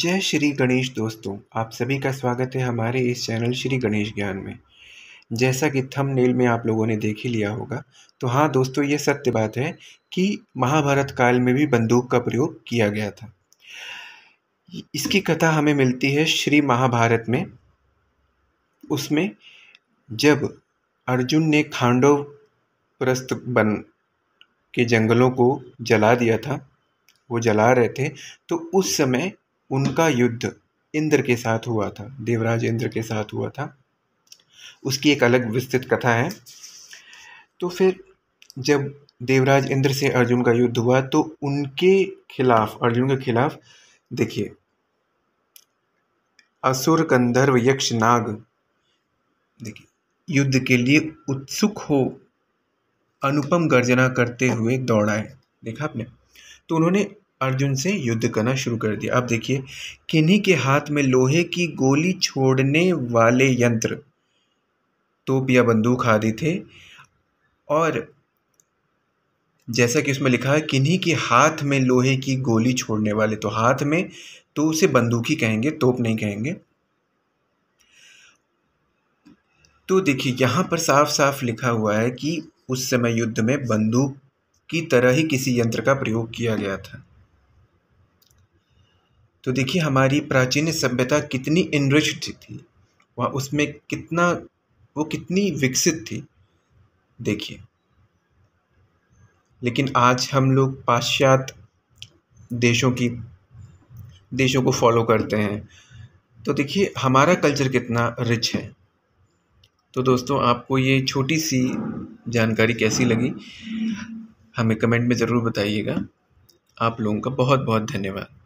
जय श्री गणेश दोस्तों आप सभी का स्वागत है हमारे इस चैनल श्री गणेश ज्ञान में जैसा कि थंबनेल में आप लोगों ने देख ही लिया होगा तो हाँ दोस्तों ये सत्य बात है कि महाभारत काल में भी बंदूक का प्रयोग किया गया था इसकी कथा हमें मिलती है श्री महाभारत में उसमें जब अर्जुन ने खांडव प्रस्त बन के जंगलों को जला दिया था वो जला रहे थे तो उस समय उनका युद्ध इंद्र के साथ हुआ था देवराज इंद्र के साथ हुआ था उसकी एक अलग विस्तृत कथा है तो फिर जब देवराज इंद्र से अर्जुन का युद्ध हुआ तो उनके खिलाफ अर्जुन के खिलाफ देखिए असुर गंधर्व यक्ष नाग देखिए युद्ध के लिए उत्सुक हो अनुपम गर्जना करते हुए दौड़ाए देखा आपने तो उन्होंने अर्जुन से युद्ध करना शुरू कर दिया अब देखिए किन्हीं के हाथ में लोहे की गोली छोड़ने वाले यंत्र तोप या बंदूक आदि थे और जैसा कि उसमें लिखा है किन्हीं के हाथ में लोहे की गोली छोड़ने वाले तो हाथ में तो उसे बंदूक ही कहेंगे तोप नहीं कहेंगे तो देखिए यहाँ पर साफ साफ लिखा हुआ है कि उस समय युद्ध में बंदूक की तरह ही किसी यंत्र का प्रयोग किया गया था तो देखिए हमारी प्राचीन सभ्यता कितनी इनरिच्ड थी वहाँ उसमें कितना वो कितनी विकसित थी देखिए लेकिन आज हम लोग पाश्चात्य देशों की देशों को फॉलो करते हैं तो देखिए हमारा कल्चर कितना रिच है तो दोस्तों आपको ये छोटी सी जानकारी कैसी लगी हमें कमेंट में ज़रूर बताइएगा आप लोगों का बहुत बहुत धन्यवाद